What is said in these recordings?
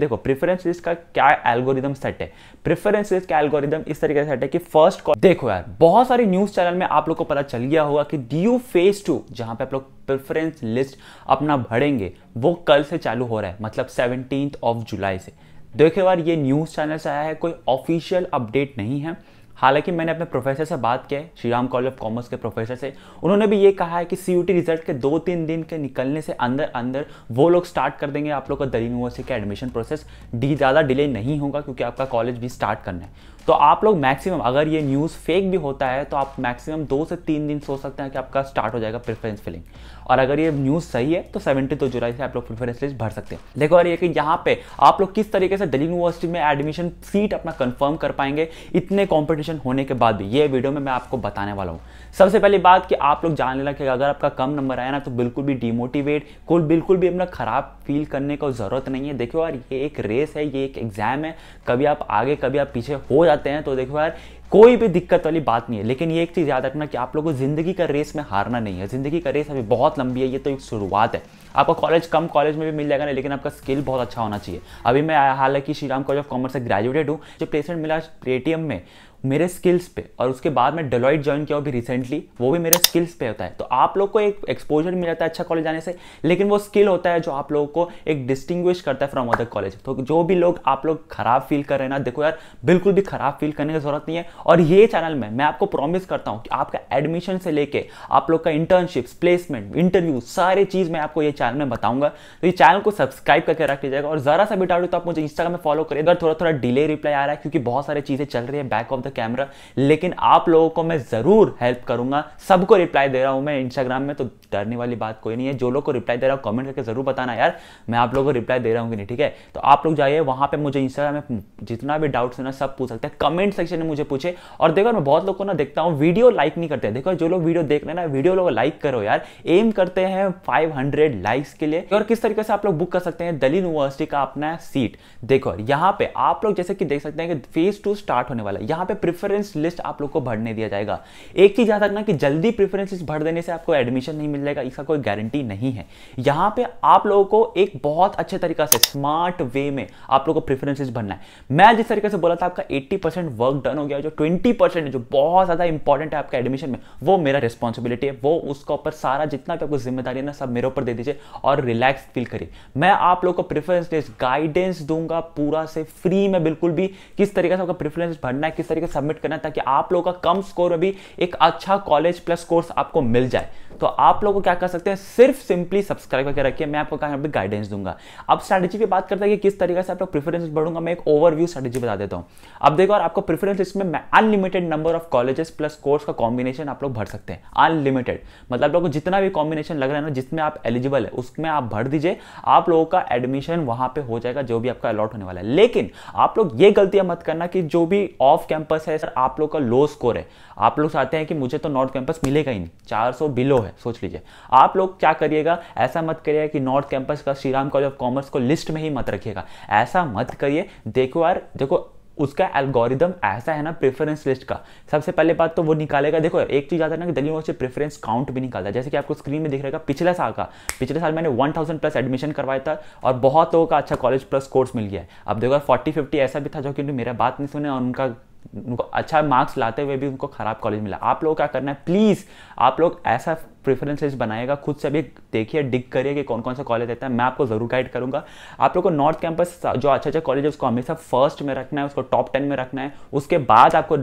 देखो preference list का क्या एल्गोरिदम सेट है प्रेफरेंस लिस्ट का एल्गोरिदम इस तरीके से सेट है कि फर्स्ट कॉल देखो यार बहुत सारी न्यूज चैनल में आप लोग को पता चल गया होगा कि डी यू फेज टू जहां पे आप लोग प्रेफरेंस लिस्ट अपना भरेंगे वो कल से चालू हो रहा है मतलब सेवनटीन ऑफ जुलाई से देखो यार ये न्यूज चैनल से आया है कोई ऑफिशियल अपडेट नहीं है हालांकि मैंने अपने प्रोफेसर से बात किया है Shri Ram college of commerce के प्रोफेसर से उन्होंने भी ये कहा है कि सी रिजल्ट के दो तीन दिन के निकलने से अंदर अंदर वो लोग स्टार्ट कर देंगे आप लोग का दरी यूनिवर्सिटी का एडमिशन प्रोसेस डी ज़्यादा डिले नहीं होगा क्योंकि आपका कॉलेज भी स्टार्ट करना है तो आप लोग मैक्सिमम अगर ये न्यूज़ फेक भी होता है तो आप मैक्सिमम दो से तीन दिन सोच सकते हैं कि आपका स्टार्ट हो जाएगा प्रेफरेंस फिलिंग और अगर ये न्यूज़ सही है तो सेवेंटी तो जुलाई से आप लोग प्रेफरेंस लिस्ट भर सकते हैं देखो और ये कि यहाँ पे आप लोग किस तरीके से दिल्ली यूनिवर्सिटी में एडमिशन सीट अपना कन्फर्म कर पाएंगे इतने कॉम्पिटिशन एडमिशन होने के बाद भी ये वीडियो में मैं आपको बताने वाला हूँ सबसे पहली बात कि आप लोग जान लेना कि अगर आपका कम नंबर आया ना तो बिल्कुल भी डिमोटिवेट कुल बिल्कुल भी अपना ख़राब फील करने का ज़रूरत नहीं है देखो यार ये एक रेस है ये एक एग्ज़ाम है कभी आप आगे कभी आप पीछे हो जाते हैं तो देखो यार कोई भी दिक्कत वाली बात नहीं है लेकिन ये एक चीज़ याद रखना कि आप लोगों को ज़िंदगी का रेस में हारना नहीं है ज़िंदगी का रेस अभी बहुत लंबी है ये तो एक शुरुआत है आपको कॉलेज कम कॉलेज में भी मिल जाएगा ना लेकिन आपका स्किल बहुत अच्छा होना चाहिए अभी मैं हालांकि श्रीराम कॉलेज ऑफ कॉमर्स से ग्रेजुएटेड हूँ जो प्लेसमेंट मिला पेटीएम में मेरे स्किल्स पे और उसके बाद मैं डेलॉइट ज्वाइन किया अभी रिसेंटली वो भी मेरे स्किल्स पे होता है तो आप लोग को एक एक्सपोजर मिल जाता है अच्छा कॉलेज आने से लेकिन वो स्किल होता है जो आप लोगों को एक डिस्टिंग्विश करता है फ्रॉम अदर कॉलेज तो जो भी लोग आप लोग खराब फील कर रहे हैं ना देखो यार बिल्कुल भी खराब फील करने की जरूरत नहीं है और ये चैनल में मैं आपको प्रॉमिस करता हूँ कि आपका एडमिशन से लेके आप लोग का इंटर्नशिप्स प्लेसमेंट इंटरव्यू सारी चीज़ मैं आपको ये चैनल में बताऊंगा तो ये चैनल को सब्सक्राइब करके रख लीजिएगा और ज़रा सा भी तो आप मुझे इंस्टाग्राम में फॉलो करें अगर थोड़ा थोड़ा डिले रिप्लाई आ रहा है क्योंकि बहुत सारी चीज़ें चल रही है बैक ऑफ द कैमरा लेकिन आप लोगों को मैं ज़रूर हेल्प करूंगा सबको रिप्लाई दे रहा हूँ मैं इंस्टाग्राम में तो डरने वाली बात कोई नहीं है जो लोग को रिप्लाई दे रहा हूँ कमेंट करके ज़रूर बताना यार मैं आप लोगों को रिप्लाई दे रहा हूँ कि नहीं ठीक है तो आप लोग जाइए वहाँ पर मुझे इंस्टाग्राम में जितना भी डाउट्स है ना सब पूछ सकते हैं कमेंट सेक्शन में मुझे पूछे और देखो मैं बहुत लोग को ना देखता हूँ वीडियो लाइक नहीं करते देखो जो लोग वीडियो देख रहे हैं ना वीडियो लोग लाइक करो यार एम करते हैं फाइव लाइक्स के लिए और किस तरीके से आप लोग बुक कर सकते हैं दलील यूनिवर्सिटी का अपना सीट देखो यहाँ पे आप लोग जैसे कि देख सकते हैं कि फेज टू स्टार्ट होने वाला है यहाँ पे प्रेफरेंस लिस्ट आप लोग को भरने दिया जाएगा एक चीज़ याद रखना कि जल्दी प्रेफरेंस लिस्ट भर देने से आपको एडमिशन नहीं मिल जाएगा इसका कोई गारंटी नहीं है यहां पे आप लोगों को एक बहुत अच्छे तरीका से स्मार्ट वे में आप लोग को प्रेफरेंस लिस्ट भरना है मैं जिस तरीके से बोला था आपका एट्टी वर्क डन हो गया जो ट्वेंटी जो बहुत ज़्यादा इंपॉर्टेंट है आपका एडमिशन में वो मेरा रिस्पॉन्सिबिलिटी है वो उसके ऊपर सारा जितना भी आपको जिम्मेदारी है ना सब मेरे ऊपर दे दीजिए और रिलैक्स फील करिए मैं आप लोग को प्रेफरेंस लिस्ट गाइडेंस दूंगा पूरा से फ्री में बिल्कुल भी किस तरीके से आपका प्रेफरेंस भरना है किस तरीके करके सबमिट करना ताकि आप लोगों का कम स्कोर में भी एक अच्छा कॉलेज प्लस कोर्स आपको मिल जाए तो आप लोगों को क्या कर सकते हैं सिर्फ सिंपली सब्सक्राइब करके रखिए मैं आपको कहा गाइडेंस दूंगा अब स्ट्रैटेजी की बात करते हैं कि किस तरीके से आप लोग प्रीफरेंस बढ़ूंगा मैं एक ओवरव्यू स्ट्रैटेजी बता देता हूं अब देखो और आपको प्रीफरेंस इसमें unlimited number of colleges plus course का कॉम्बिनेशन आप लोग भर सकते हैं अनलिमिटेड मतलब लोगों को जितना भी कॉम्बिनेशन लग रहा है ना जिसमें आप एलिजिबल है उसमें आप भर दीजिए आप लोगों का एडमिशन वहां पर हो जाएगा जो भी आपका अलॉट होने वाला है लेकिन आप लोग ये गलतियां मत करना कि जो भी ऑफ कैंपस कैंपस है सर आप लोग का लो स्कोर है आप लोग चाहते हैं कि मुझे तो नॉर्थ कैंपस मिलेगा ही नहीं 400 बिलो है सोच लीजिए आप लोग क्या करिएगा ऐसा मत करिएगा कि नॉर्थ कैंपस का Shri Ram college of commerce को लिस्ट में ही मत रखिएगा ऐसा मत करिए देखो यार देखो उसका एल्गोरिदम ऐसा है ना प्रेफरेंस लिस्ट का सबसे पहले बात तो वो निकालेगा देखो एक चीज़ आता है ना कि दिल्ली यूनिवर्सिटी प्रेफरेंस काउंट भी निकालता है जैसे कि आपको स्क्रीन में दिख रहेगा पिछले साल का पिछले साल मैंने 1000 प्लस एडमिशन करवाया था और बहुत लोगों का अच्छा कॉलेज प्लस कोर्स मिल गया है अब देखो फोर्टी फिफ्टी ऐसा भी था जो कि मेरा बात नहीं सुने और उनका उनको अच्छा मार्क्स लाते हुए भी उनको ख़राब कॉलेज मिला आप लोग क्या करना है प्लीज़ आप लोग ऐसा प्रेफरेंसेस बनाएगा खुद से भी देखिए डिग करिए कि कौन कौन सा कॉलेज रहता है मैं आपको ज़रूर गाइड करूंगा आप लोग को नॉर्थ कैंपस जो अच्छा अच्छा कॉलेज है उसको हमेशा फर्स्ट में रखना है उसको टॉप टेन में रखना है उसके बाद आपको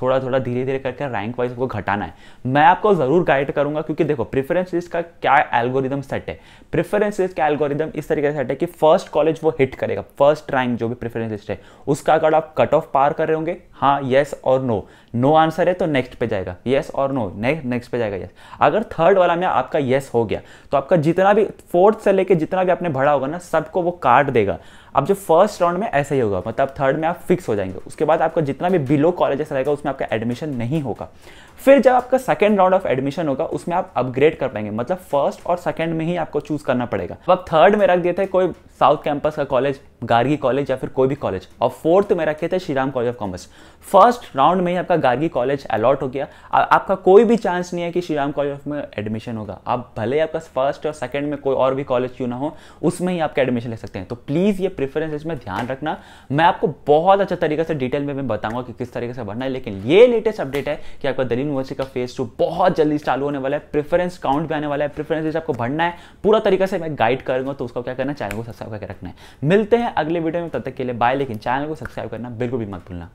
थोड़ा थोड़ा धीरे धीरे करके रैंक वाइज उसको घटाना है मैं आपको ज़रूर गाइड करूंगा क्योंकि देखो प्रिफरेंस लिस्ट का क्या एल्गोरिदम सेट है प्रेफरेंस लिस्ट का एल्गोरिदम इस तरीके से सेट है कि फर्स्ट कॉलेज वो हिट करेगा फर्स्ट रैंक जो भी प्रेफरेंस लिस्ट है उसका अगर आप कट ऑफ पार कर रहे होंगे हाँ येस और नो नो आंसर है तो नेक्स्ट पे जाएगा येस और नो नेक्स्ट पे जाएगा येस अगर थर्ड वाला में आपका येस हो गया तो आपका जितना भी फोर्थ से लेके जितना भी आपने भरा होगा ना सबको वो काट देगा अब जो फर्स्ट राउंड में ऐसा ही होगा मतलब थर्ड में आप फिक्स हो जाएंगे उसके बाद आपका जितना भी बिलो कॉलेजेस रहेगा उसमें आपका एडमिशन नहीं होगा फिर जब आपका सेकेंड राउंड ऑफ एडमिशन होगा उसमें आप अपग्रेड कर पाएंगे मतलब फर्स्ट और सेकंड में ही आपको चूज करना पड़ेगा अब आप थर्ड में रख देते हैं कोई साउथ कैंपस का कॉलेज गार्गी कॉलेज या फिर कोई भी कॉलेज और फोर्थ में रखे थे Shriram college of commerce first round में ही आपका गार्गी कॉलेज अलॉट हो गया आपका कोई भी चांस नहीं है कि श्रीराम कॉलेज ऑफ में एडमिशन होगा आप भले ही आपका फर्स्ट और सेकंड में कोई और भी कॉलेज क्यों ना हो उसमें ही आपका एडमिशन ले सकते हैं तो प्लीज़ ये प्रेफरेंस इसमें ध्यान रखना मैं आपको बहुत अच्छा तरीके से डिटेल में बताऊंगा कि किस तरीके से भरना है लेकिन ये लेटेस्ट अपडेट है कि आपका दलील यूनिवर्सिटी का फेस टू बहुत जल्दी चालू होने वाला है प्रेफरेंस काउंट भी आने वाला है प्रेफरेंस आपको भरना है पूरा तरीके से मैं गाइड करूंगा तो उसका क्या करना चैनल को सब्सक्राइब करके रखना है मिलते हैं अगले वीडियो में तब तक के लिए बाय लेकिन चैनल को सब्सक्राइब करना बिल्कुल भी मत भूलना